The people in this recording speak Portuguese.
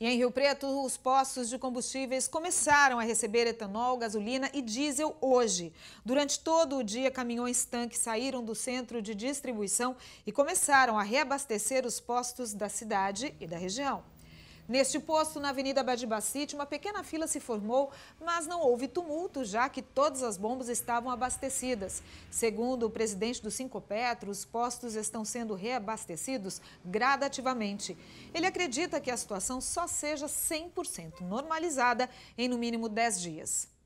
E em Rio Preto, os postos de combustíveis começaram a receber etanol, gasolina e diesel hoje. Durante todo o dia, caminhões tanques saíram do centro de distribuição e começaram a reabastecer os postos da cidade e da região. Neste posto, na Avenida Badibacite, uma pequena fila se formou, mas não houve tumulto, já que todas as bombas estavam abastecidas. Segundo o presidente do Petros, os postos estão sendo reabastecidos gradativamente. Ele acredita que a situação só seja 100% normalizada em no mínimo 10 dias.